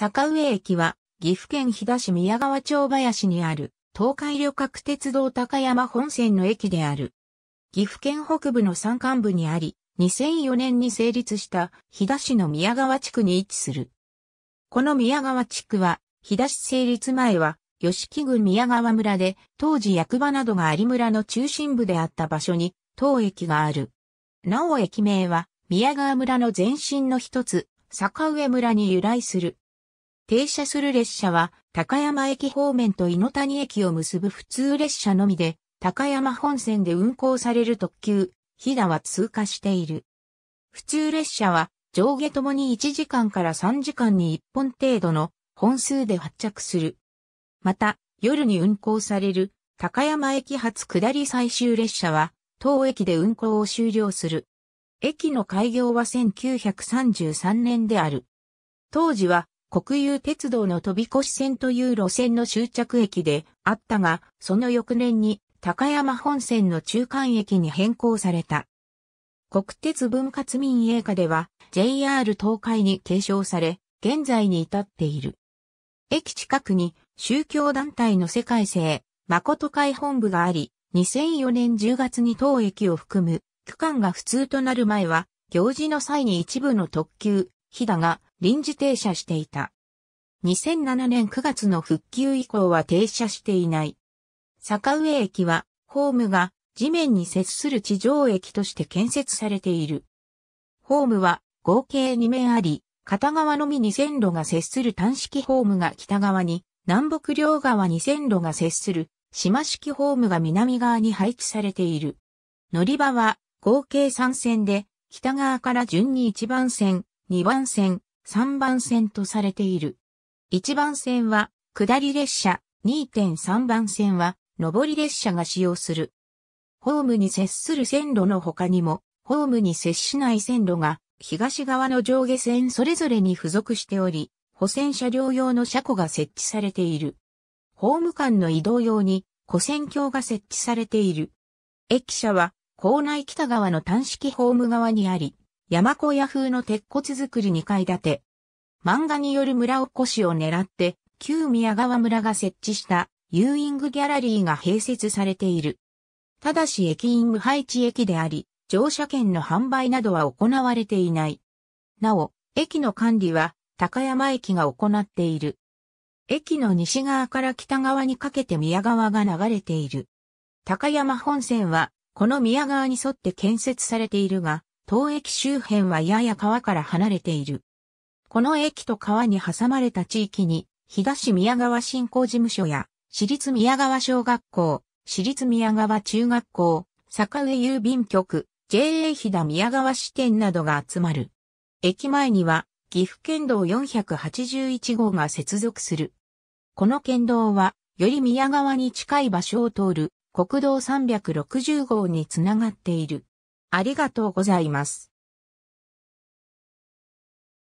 坂上駅は、岐阜県飛騨市宮川町林にある、東海旅客鉄道高山本線の駅である。岐阜県北部の山間部にあり、2004年に成立した飛騨市の宮川地区に位置する。この宮川地区は、飛騨市成立前は、吉木郡宮川村で、当時役場などが有村の中心部であった場所に、当駅がある。なお駅名は、宮川村の前身の一つ、坂上村に由来する。停車する列車は高山駅方面と猪谷駅を結ぶ普通列車のみで、高山本線で運行される特急、ひだは通過している。普通列車は上下ともに1時間から3時間に1本程度の本数で発着する。また、夜に運行される高山駅発下り最終列車は、当駅で運行を終了する。駅の開業は1933年である。当時は国有鉄道の飛び越し線という路線の終着駅であったが、その翌年に高山本線の中間駅に変更された。国鉄分割民営化では JR 東海に継承され、現在に至っている。駅近くに宗教団体の世界性、誠会本部があり、2004年10月に当駅を含む区間が普通となる前は、行事の際に一部の特急、日だが、臨時停車していた。2007年9月の復旧以降は停車していない。坂上駅は、ホームが地面に接する地上駅として建設されている。ホームは合計2面あり、片側のみに線路が接する単式ホームが北側に、南北両側に線路が接する島式ホームが南側に配置されている。乗り場は合計3線で、北側から順に1番線、2番線、3番線とされている。1番線は下り列車、2.3番線は上り列車が使用する。ホームに接する線路の他にも、ホームに接しない線路が東側の上下線それぞれに付属しており、補線車両用の車庫が設置されている。ホーム間の移動用に古線橋が設置されている。駅舎は、校内北側の単式ホーム側にあり、山小屋風の鉄骨造り2階建て。漫画による村おこしを狙って、旧宮川村が設置したユーイングギャラリーが併設されている。ただし駅員無配置駅であり、乗車券の販売などは行われていない。なお、駅の管理は高山駅が行っている。駅の西側から北側にかけて宮川が流れている。高山本線は、この宮川に沿って建設されているが、当駅周辺はやや川から離れている。この駅と川に挟まれた地域に、東宮川振興事務所や、私立宮川小学校、私立宮川中学校、坂上郵便局、JA 飛騨宮川支店などが集まる。駅前には、岐阜県道481号が接続する。この県道は、より宮川に近い場所を通る国道360号につながっている。ありがとうございます。